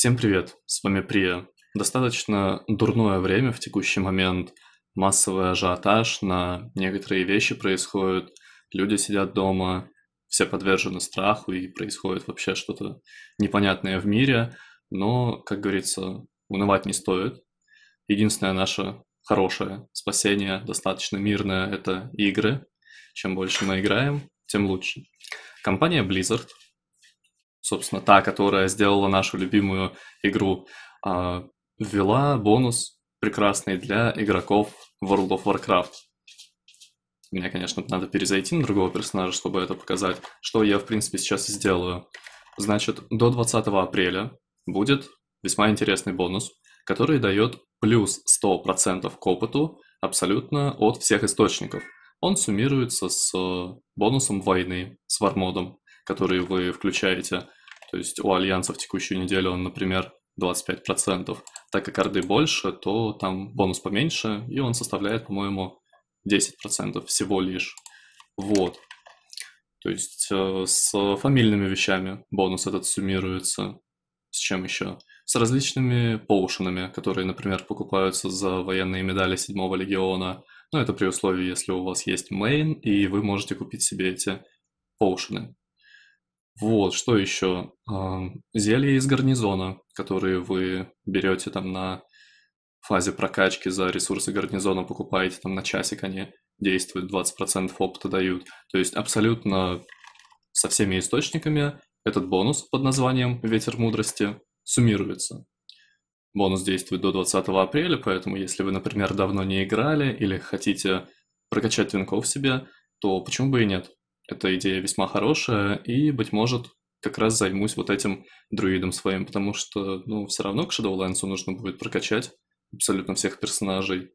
Всем привет, с вами Прия. Достаточно дурное время в текущий момент. Массовый ажиотаж на некоторые вещи происходит. Люди сидят дома, все подвержены страху и происходит вообще что-то непонятное в мире. Но, как говорится, унывать не стоит. Единственное наше хорошее спасение, достаточно мирное, это игры. Чем больше мы играем, тем лучше. Компания Blizzard собственно, та, которая сделала нашу любимую игру, а, ввела бонус прекрасный для игроков World of Warcraft. Мне, конечно, надо перезайти на другого персонажа, чтобы это показать, что я, в принципе, сейчас и сделаю. Значит, до 20 апреля будет весьма интересный бонус, который дает плюс 100% к опыту абсолютно от всех источников. Он суммируется с бонусом войны, с вармодом, который вы включаете – то есть у Альянса в текущую неделю он, например, 25%. Так как орды больше, то там бонус поменьше, и он составляет, по-моему, 10% всего лишь. Вот. То есть э, с фамильными вещами бонус этот суммируется. С чем еще? С различными поушенами, которые, например, покупаются за военные медали 7 легиона. Но это при условии, если у вас есть мейн, и вы можете купить себе эти поушены. Вот, что еще? А, зелья из гарнизона, которые вы берете там на фазе прокачки за ресурсы гарнизона, покупаете там на часик, они действуют, 20% опыта дают. То есть абсолютно со всеми источниками этот бонус под названием «Ветер мудрости» суммируется. Бонус действует до 20 апреля, поэтому если вы, например, давно не играли или хотите прокачать венков себе, то почему бы и нет? Эта идея весьма хорошая, и, быть может, как раз займусь вот этим друидом своим, потому что, ну, все равно к Shadowlands нужно будет прокачать абсолютно всех персонажей.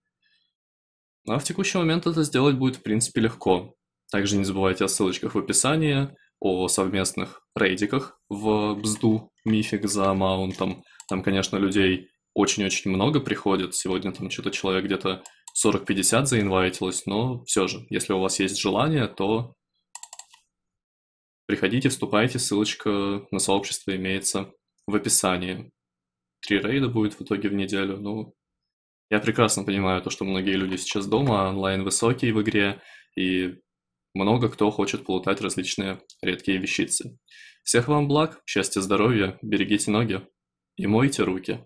Ну, а в текущий момент это сделать будет, в принципе, легко. Также не забывайте о ссылочках в описании, о совместных рейдиках в Бзду, Мифик за Маунтом. Там, конечно, людей очень-очень много приходит. Сегодня там что-то человек где-то 40-50 заинвайтилось, но все же, если у вас есть желание, то Приходите, вступайте, ссылочка на сообщество имеется в описании. Три рейда будет в итоге в неделю, ну, я прекрасно понимаю то, что многие люди сейчас дома, онлайн высокий в игре, и много кто хочет полутать различные редкие вещицы. Всех вам благ, счастья, здоровья, берегите ноги и мойте руки.